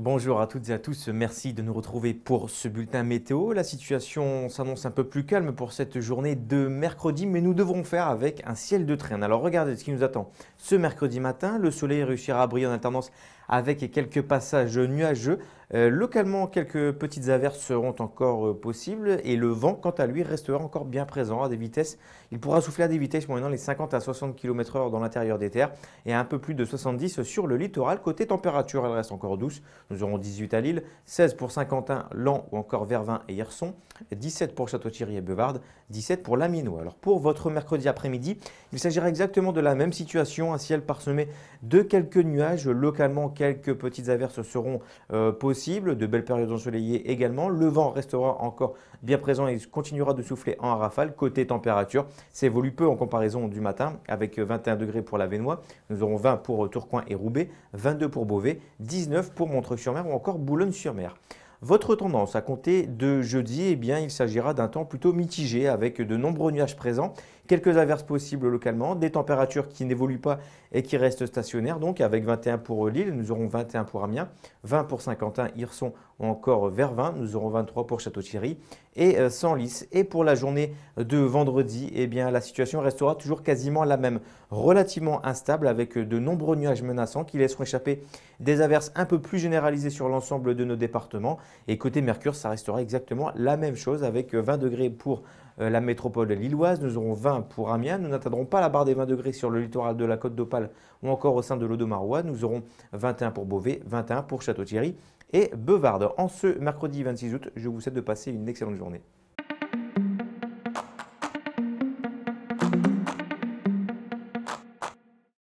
Bonjour à toutes et à tous, merci de nous retrouver pour ce bulletin météo. La situation s'annonce un peu plus calme pour cette journée de mercredi, mais nous devrons faire avec un ciel de traîne. Alors regardez ce qui nous attend. Ce mercredi matin, le soleil réussira à briller en alternance avec quelques passages nuageux. Euh, localement, quelques petites averses seront encore euh, possibles et le vent, quant à lui, restera encore bien présent à des vitesses. Il pourra souffler à des vitesses moyennant les 50 à 60 km/h dans l'intérieur des terres et un peu plus de 70 sur le littoral. Côté température, elle reste encore douce. Nous aurons 18 à Lille, 16 pour Saint-Quentin, Lan ou encore Vervin et Hirson, 17 pour Château-Thierry et Bevarde, 17 pour Laminois. Alors pour votre mercredi après-midi, il s'agira exactement de la même situation, un ciel parsemé de quelques nuages localement Quelques petites averses seront euh, possibles, de belles périodes ensoleillées également. Le vent restera encore bien présent et continuera de souffler en rafale. Côté température, ça évolue peu en comparaison du matin, avec 21 degrés pour la Vénois. Nous aurons 20 pour euh, Tourcoing et Roubaix, 22 pour Beauvais, 19 pour Montreux-sur-Mer ou encore Boulogne-sur-Mer. Votre tendance à compter de jeudi, eh bien, il s'agira d'un temps plutôt mitigé avec de nombreux nuages présents, quelques averses possibles localement, des températures qui n'évoluent pas et qui restent stationnaires, donc avec 21 pour Lille, nous aurons 21 pour Amiens, 20 pour Saint-Quentin, Hirson ou encore Vervins, nous aurons 23 pour Château-Thierry et euh, Senlis. Et pour la journée de vendredi, eh bien, la situation restera toujours quasiment la même, relativement instable avec de nombreux nuages menaçants qui laisseront échapper des averses un peu plus généralisées sur l'ensemble de nos départements et côté Mercure, ça restera exactement la même chose avec 20 euh, degrés pour euh, la métropole lilloise. Nous aurons 20 pour Amiens. Nous n'atteindrons pas la barre des 20 degrés sur le littoral de la Côte d'Opale ou encore au sein de Marois. Nous aurons 21 pour Beauvais, 21 pour Château-Thierry et Beuvard. En ce mercredi 26 août, je vous souhaite de passer une excellente journée.